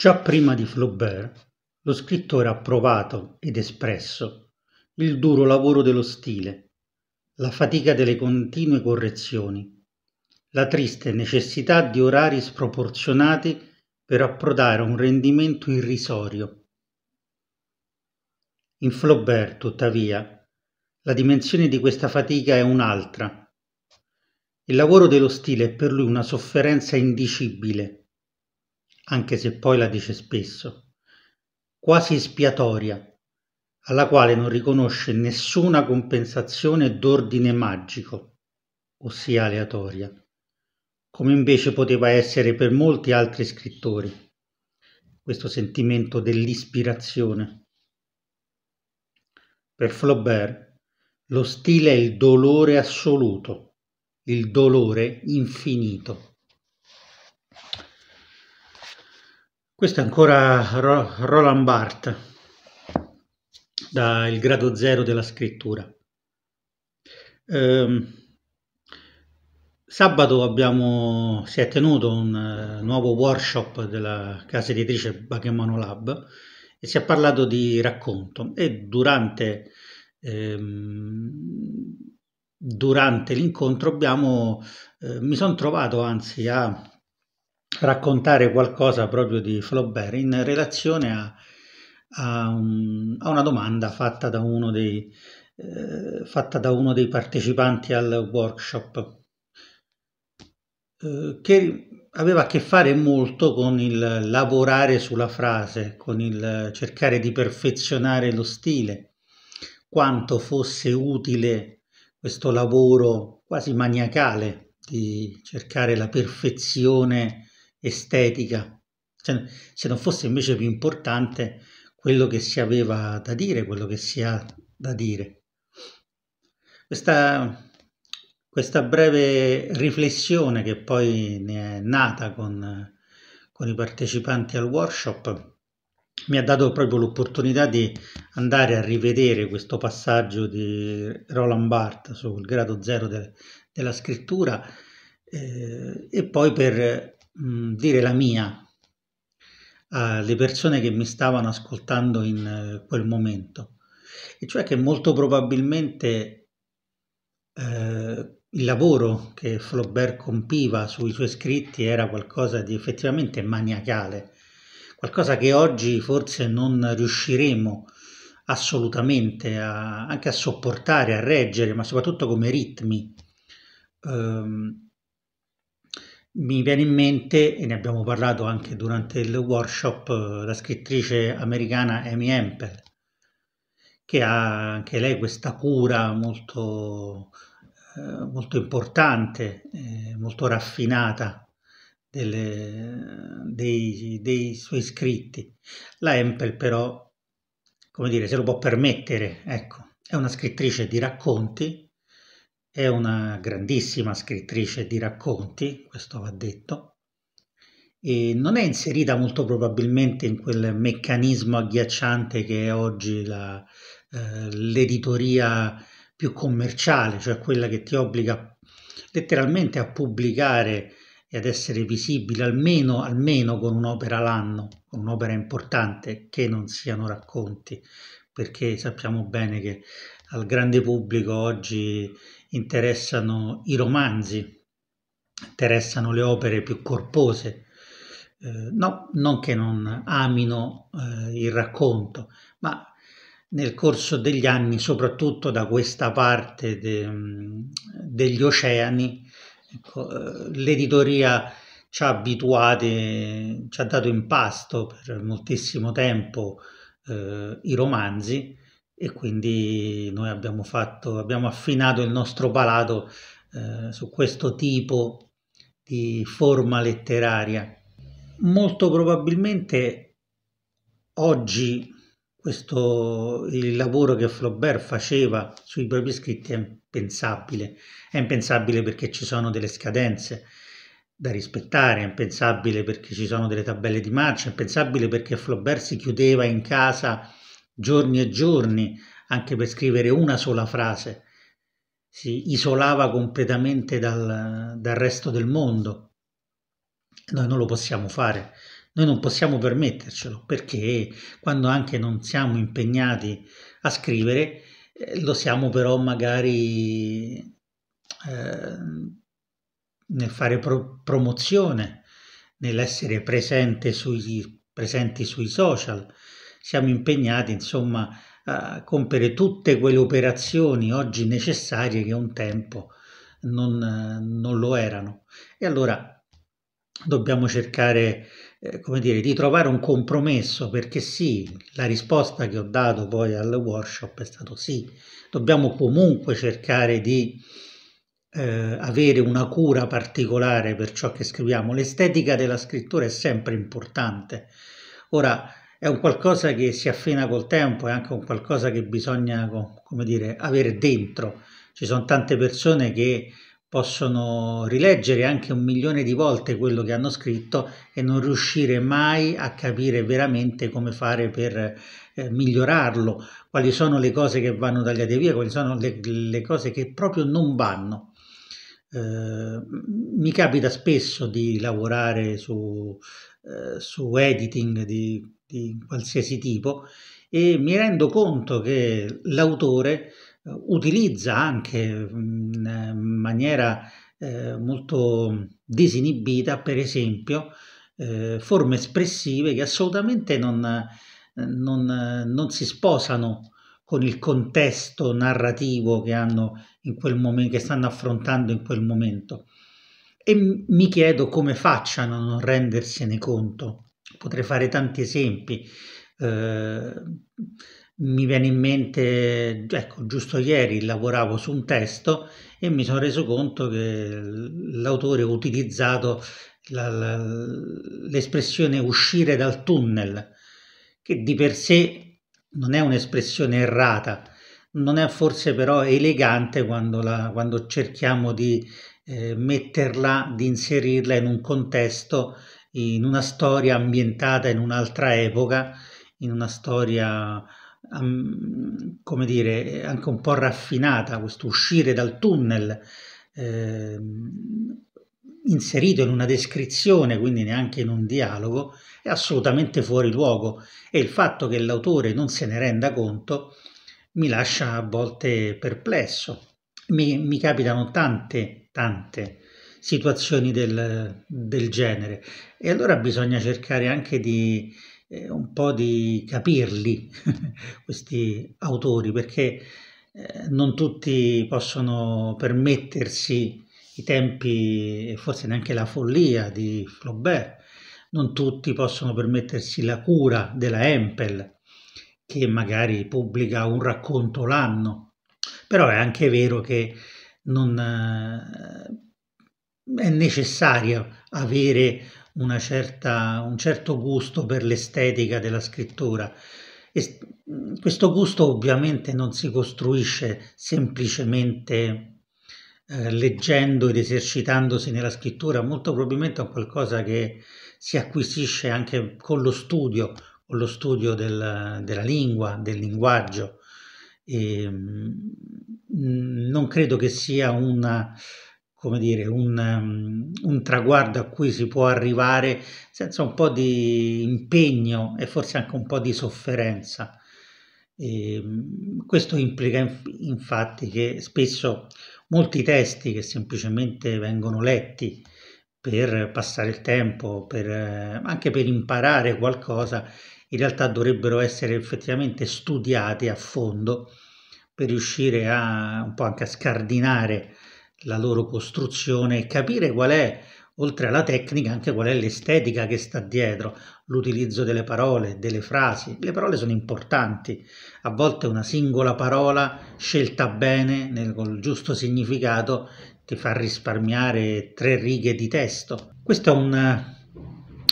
Già prima di Flaubert, lo scrittore ha provato ed espresso il duro lavoro dello stile, la fatica delle continue correzioni, la triste necessità di orari sproporzionati per approdare a un rendimento irrisorio. In Flaubert, tuttavia, la dimensione di questa fatica è un'altra. Il lavoro dello stile è per lui una sofferenza indicibile anche se poi la dice spesso, quasi spiatoria, alla quale non riconosce nessuna compensazione d'ordine magico, ossia aleatoria, come invece poteva essere per molti altri scrittori, questo sentimento dell'ispirazione. Per Flaubert lo stile è il dolore assoluto, il dolore infinito. Questo è ancora Roland Barthes, dal grado zero della scrittura. Eh, sabato abbiamo, si è tenuto un eh, nuovo workshop della casa editrice Bachemono Lab e si è parlato di racconto e durante, ehm, durante l'incontro abbiamo, eh, mi sono trovato anzi a raccontare qualcosa proprio di Flaubert in relazione a, a, un, a una domanda fatta da uno dei, eh, fatta da uno dei partecipanti al workshop eh, che aveva a che fare molto con il lavorare sulla frase, con il cercare di perfezionare lo stile, quanto fosse utile questo lavoro quasi maniacale di cercare la perfezione estetica, cioè, se non fosse invece più importante quello che si aveva da dire, quello che si ha da dire. Questa, questa breve riflessione che poi ne è nata con, con i partecipanti al workshop mi ha dato proprio l'opportunità di andare a rivedere questo passaggio di Roland Barthes sul grado zero de, della scrittura eh, e poi per Mm, dire la mia alle eh, persone che mi stavano ascoltando in eh, quel momento, e cioè che molto probabilmente eh, il lavoro che Flaubert compiva sui suoi scritti era qualcosa di effettivamente maniacale, qualcosa che oggi forse non riusciremo assolutamente a, anche a sopportare, a reggere, ma soprattutto come ritmi. Um, mi viene in mente, e ne abbiamo parlato anche durante il workshop, eh, la scrittrice americana Amy Hempel, che ha anche lei questa cura molto, eh, molto importante, eh, molto raffinata delle, dei, dei, suoi scritti. La Hempel però, come dire, se lo può permettere, ecco, è una scrittrice di racconti, è una grandissima scrittrice di racconti, questo va detto, e non è inserita molto probabilmente in quel meccanismo agghiacciante che è oggi la, eh, l'editoria più commerciale, cioè quella che ti obbliga letteralmente a pubblicare e ad essere visibile almeno, almeno con un'opera l'anno, con un'opera importante, che non siano racconti, perché sappiamo bene che al grande pubblico oggi interessano i romanzi, interessano le opere più corpose. Eh, no, non che non amino eh, il racconto, ma nel corso degli anni, soprattutto da questa parte de, mm, degli oceani, ecco, eh, l'editoria ci ha abituati, ci ha dato in pasto per moltissimo tempo eh, i romanzi e quindi noi abbiamo, fatto, abbiamo affinato il nostro palato eh, su questo tipo di forma letteraria. Molto probabilmente oggi questo, il lavoro che Flaubert faceva sui propri scritti è impensabile. È impensabile perché ci sono delle scadenze da rispettare, è impensabile perché ci sono delle tabelle di marcia, è impensabile perché Flaubert si chiudeva in casa giorni e giorni anche per scrivere una sola frase, si isolava completamente dal, dal resto del mondo. Noi non lo possiamo fare, noi non possiamo permettercelo perché quando anche non siamo impegnati a scrivere, eh, lo siamo però magari eh, nel fare pro- promozione, nell'essere presente sui, presenti sui social, siamo impegnati insomma a compiere tutte quelle operazioni oggi necessarie che un tempo non, non lo erano. E allora dobbiamo cercare eh, come dire, di trovare un compromesso perché sì, la risposta che ho dato poi al workshop è stata sì, dobbiamo comunque cercare di eh, avere una cura particolare per ciò che scriviamo. L'estetica della scrittura è sempre importante. Ora, è un qualcosa che si affina col tempo, è anche un qualcosa che bisogna, come dire, avere dentro. Ci sono tante persone che possono rileggere anche un milione di volte quello che hanno scritto e non riuscire mai a capire veramente come fare per eh, migliorarlo, quali sono le cose che vanno tagliate via, quali sono le, le cose che proprio non vanno. Ehm, mi capita spesso di lavorare su, eh, su editing di, di, qualsiasi tipo e mi rendo conto che l'autore eh, utilizza anche mm, in maniera eh, molto disinibita, per esempio, eh, forme espressive che assolutamente non, non, non si sposano con il contesto narrativo che, hanno in quel momento, che stanno affrontando in quel momento. E mi chiedo come facciano a non rendersene conto. Potrei fare tanti esempi. Eh, mi viene in mente, ecco, giusto ieri lavoravo su un testo e mi sono reso conto che l'autore ha utilizzato la, la, l'espressione uscire dal tunnel, che di per sé non è un'espressione errata, non è forse però elegante quando, la, quando cerchiamo di eh, metterla, di inserirla in un contesto, in una storia ambientata in un'altra epoca, in una storia um, come dire anche un po' raffinata, questo uscire dal tunnel. Eh, inserito in una descrizione, quindi neanche in un dialogo, è assolutamente fuori luogo e il fatto che l'autore non se ne renda conto mi lascia a volte perplesso. Mi, mi capitano tante, tante situazioni del, del, genere e allora bisogna cercare anche di eh, un po' di capirli questi autori perché eh, non tutti possono permettersi i tempi e forse neanche la follia di Flaubert. Non tutti possono permettersi la cura della Empel, che magari pubblica un racconto l'anno. Però è anche vero che non eh, è necessario avere certa, un certo gusto per l'estetica della scrittura. E questo gusto ovviamente non si costruisce semplicemente eh, leggendo ed esercitandosi nella scrittura, molto probabilmente è qualcosa che si acquisisce anche con lo studio, con lo studio del, della lingua, del linguaggio. E, ehm, non credo che sia una, dire, un, un, traguardo a cui si può arrivare senza un po' di impegno e forse anche un po' di sofferenza. E, ehm, questo implica inf- infatti che spesso molti testi che semplicemente vengono letti per passare il tempo, per, eh, anche per imparare qualcosa, in realtà dovrebbero essere effettivamente studiati a fondo per riuscire a un po' anche a scardinare la loro costruzione e capire qual è oltre alla tecnica anche qual è l'estetica che sta dietro, l'utilizzo delle parole, delle frasi. Le parole sono importanti, a volte una singola parola scelta bene, nel, col giusto significato, ti fa risparmiare tre righe di testo. Questo è un,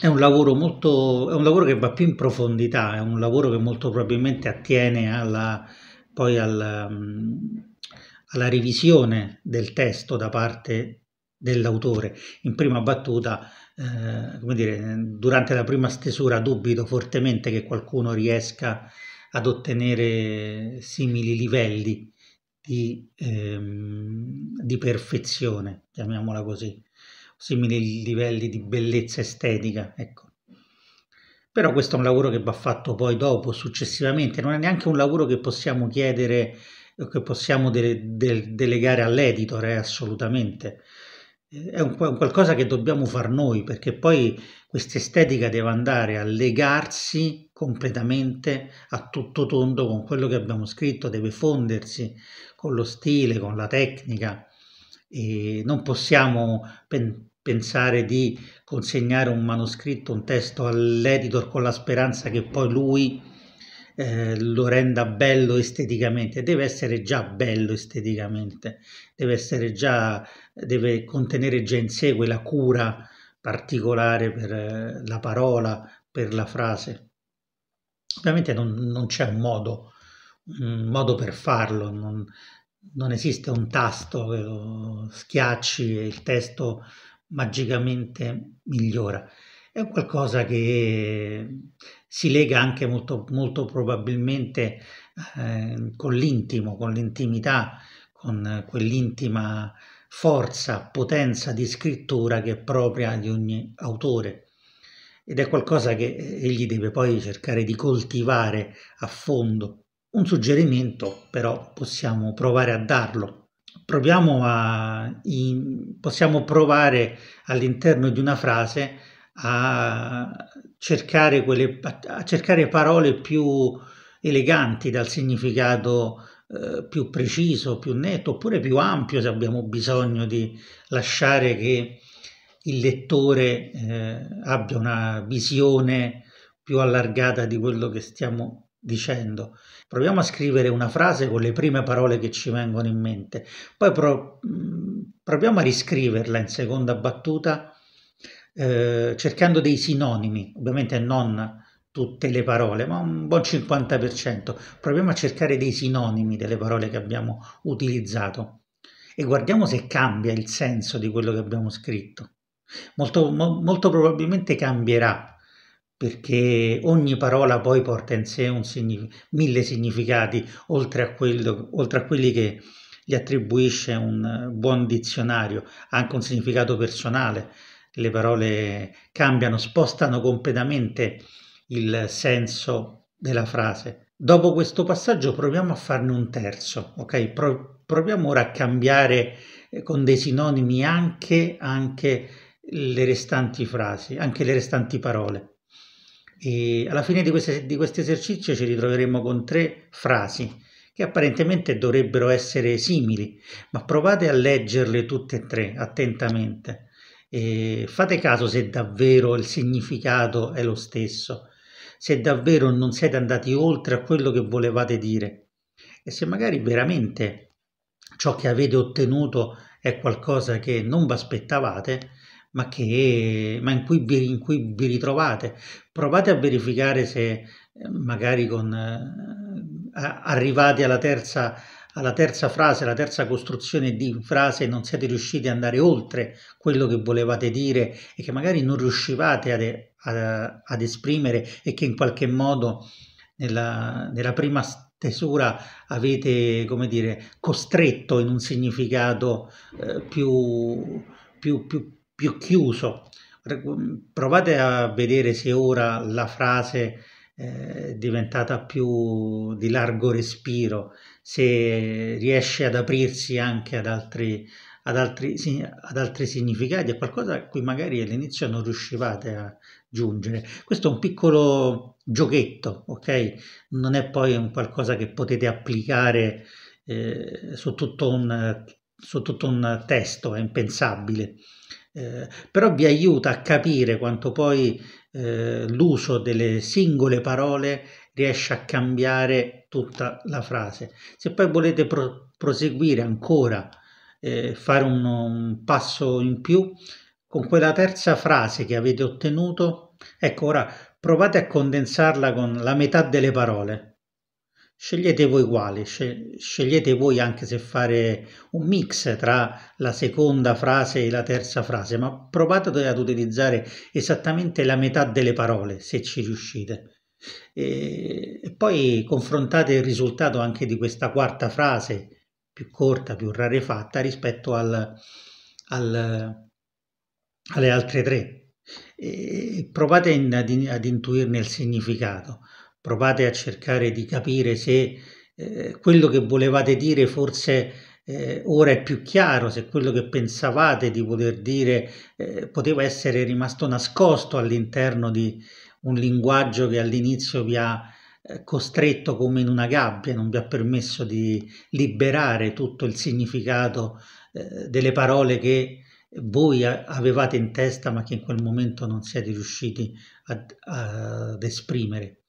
è un, lavoro, molto, è un lavoro che va più in profondità, è un lavoro che molto probabilmente attiene alla, poi al, alla revisione del testo da parte dell'autore. In prima battuta, eh, come dire, durante la prima stesura dubito fortemente che qualcuno riesca ad ottenere simili livelli di, ehm, di perfezione, chiamiamola così, simili livelli di bellezza estetica, ecco. Però questo è un lavoro che va fatto poi dopo, successivamente, non è neanche un lavoro che possiamo chiedere che possiamo de- de- delegare all'editor, eh, assolutamente è un, un qualcosa che dobbiamo far noi, perché poi questa estetica deve andare a legarsi completamente a tutto tondo con quello che abbiamo scritto, deve fondersi con lo stile, con la tecnica. E non possiamo pen- pensare di consegnare un manoscritto, un testo all'editor con la speranza che poi lui eh, lo renda bello esteticamente, deve essere già bello esteticamente, deve, essere già, deve contenere già in sé quella cura particolare per eh, la parola, per la frase. Ovviamente non, non c'è un modo, un modo, per farlo, non, non esiste un tasto che eh, lo schiacci e il testo magicamente migliora è un qualcosa che eh, si lega anche molto, molto probabilmente eh, con l'intimo, con l'intimità, con quell'intima forza, potenza di scrittura che è propria di ogni autore ed è qualcosa che eh, egli deve poi cercare di coltivare a fondo. Un suggerimento però possiamo provare a darlo. Proviamo a in, possiamo provare all'interno di una frase a cercare, quelle, a cercare parole più eleganti dal significato eh, più preciso, più netto, oppure più ampio se abbiamo bisogno di lasciare che il lettore eh, abbia una visione più allargata di quello che stiamo dicendo. Proviamo a scrivere una frase con le prime parole che ci vengono in mente, poi pro- mm, proviamo a riscriverla in seconda battuta eh, cercando dei sinonimi, ovviamente non tutte le parole, ma un buon 50%. Proviamo a cercare dei sinonimi delle parole che abbiamo utilizzato e guardiamo se cambia il senso di quello che abbiamo scritto. Molto, mo, molto probabilmente cambierà, perché ogni parola poi porta in sé signif- mille significati, oltre a, quello, oltre a quelli che gli attribuisce un buon dizionario, anche un significato personale le parole cambiano, spostano completamente il senso della frase. Dopo questo passaggio proviamo a farne un terzo, ok? Pro- proviamo ora a cambiare eh, con dei sinonimi anche, anche le restanti frasi, anche le restanti parole. E alla fine di, di questo esercizio ci ritroveremo con tre frasi che apparentemente dovrebbero essere simili, ma provate a leggerle tutte e tre attentamente. E fate caso se davvero il significato è lo stesso, se davvero non siete andati oltre a quello che volevate dire e se magari veramente ciò che avete ottenuto è qualcosa che non vi aspettavate, ma, che, ma in, cui vi, in, cui vi, ritrovate. Provate a verificare se eh, magari con, eh, arrivate alla terza alla terza frase, alla terza costruzione di frase non siete riusciti ad andare oltre quello che volevate dire e che magari non riuscivate ad, ad, ad esprimere e che in qualche modo nella, nella prima tesura avete, come dire, costretto in un significato eh, più, più, più, più chiuso. Mm, provate a vedere se ora la frase eh, è diventata più di largo respiro, se riesce ad aprirsi anche ad altri, ad altri, ad altri significati, a qualcosa a cui magari all'inizio non riuscivate a giungere. Questo è un piccolo giochetto, ok? Non è poi un qualcosa che potete applicare eh, su, tutto un, su, tutto un, testo, è impensabile. Eh, però vi aiuta a capire quanto poi eh, l'uso delle singole parole riesce a cambiare tutta la frase. Se poi volete pro proseguire ancora, eh, fare un, un passo in più, con quella terza frase che avete ottenuto, ecco ora provate a condensarla con la metà delle parole, scegliete voi quale, scegliete voi anche se fare un mix tra la seconda frase e la terza frase, ma provate ad utilizzare esattamente la metà delle parole se ci riuscite. E poi confrontate il risultato anche di questa quarta frase, più corta, più rarefatta, rispetto al, al, alle altre tre. E provate in, ad, ad, intuirne il significato, provate a cercare di capire se eh, quello che volevate dire forse eh, ora è più chiaro se quello che pensavate di voler dire eh, poteva essere rimasto nascosto all'interno di, un linguaggio che all'inizio vi ha eh, costretto come in una gabbia, non vi ha permesso di liberare tutto il significato eh, delle parole che voi avevate in testa ma che in quel momento non siete riusciti ad, ad esprimere.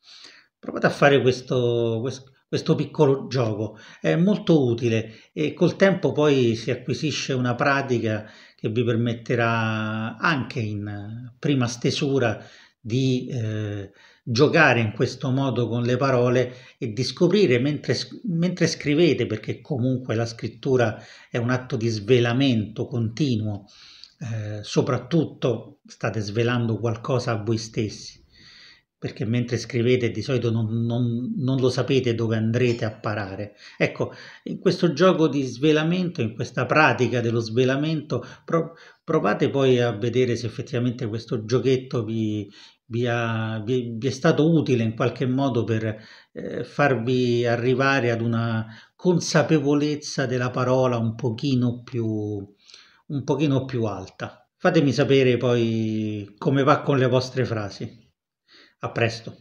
Provate a fare questo, questo, piccolo gioco, è molto utile e col tempo poi si acquisisce una pratica che vi permetterà anche in prima stesura di eh, giocare in questo modo con le parole e di scoprire mentre, mentre, scrivete, perché comunque la scrittura è un atto di svelamento continuo, eh, soprattutto state svelando qualcosa a voi stessi perché mentre scrivete di solito non, non, non, lo sapete dove andrete a parare. Ecco, in questo gioco di svelamento, in questa pratica dello svelamento, provate poi a vedere se effettivamente questo giochetto vi, vi, ha, vi, vi è stato utile in qualche modo per eh, farvi arrivare ad una consapevolezza della parola un pochino più, un pochino più alta. Fatemi sapere poi come va con le vostre frasi. A presto